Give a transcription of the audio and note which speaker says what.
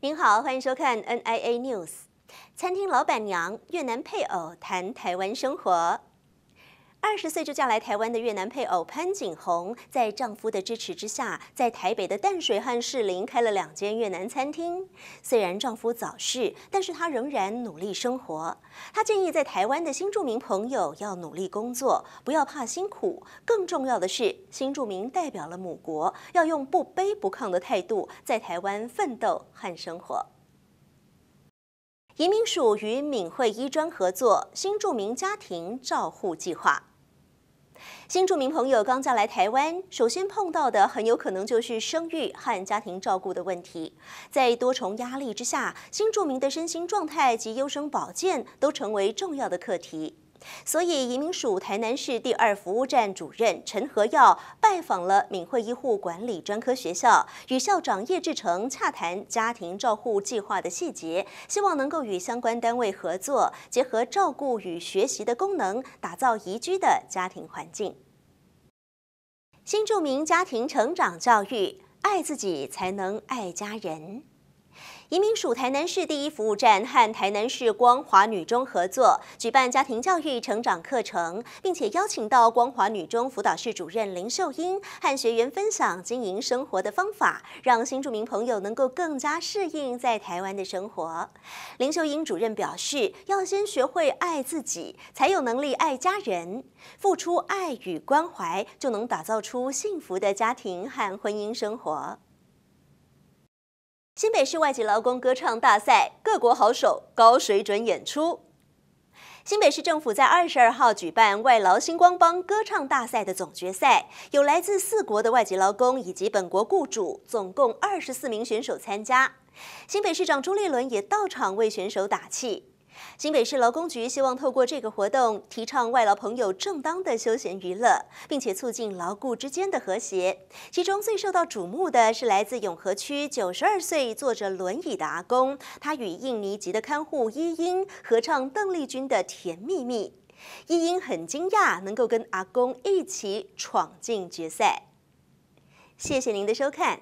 Speaker 1: 您好，欢迎收看 N I A News。餐厅老板娘越南配偶谈台湾生活。二十岁就嫁来台湾的越南配偶潘景红，在丈夫的支持之下，在台北的淡水和士林开了两间越南餐厅。虽然丈夫早逝，但是她仍然努力生活。她建议在台湾的新住民朋友要努力工作，不要怕辛苦。更重要的是，新住民代表了母国，要用不卑不亢的态度在台湾奋斗和生活。移民署与敏惠医专合作新住民家庭照护计划。新住民朋友刚嫁来台湾，首先碰到的很有可能就是生育和家庭照顾的问题。在多重压力之下，新住民的身心状态及优生保健都成为重要的课题。所以，移民署台南市第二服务站主任陈和耀拜访了敏惠医护管理专科学校，与校长叶志成洽谈家庭照护计划的细节，希望能够与相关单位合作，结合照顾与学习的功能，打造宜居的家庭环境。新著名家庭成长教育，爱自己才能爱家人。移民署台南市第一服务站和台南市光华女中合作举办家庭教育成长课程，并且邀请到光华女中辅导室主任林秀英和学员分享经营生活的方法，让新住民朋友能够更加适应在台湾的生活。林秀英主任表示：“要先学会爱自己，才有能力爱家人，付出爱与关怀，就能打造出幸福的家庭和婚姻生活。”新北市外籍劳工歌唱大赛，各国好手高水准演出。新北市政府在二十二号举办外劳星光帮歌唱大赛的总决赛，有来自四国的外籍劳工以及本国雇主，总共二十四名选手参加。新北市长朱立伦也到场为选手打气。新北市劳工局希望透过这个活动，提倡外劳朋友正当的休闲娱乐，并且促进劳雇之间的和谐。其中最受到瞩目的是来自永和区九十二岁坐着轮椅的阿公，他与印尼籍的看护伊英合唱邓丽君的《甜蜜蜜》。伊英很惊讶能够跟阿公一起闯进决赛。谢谢您的收看。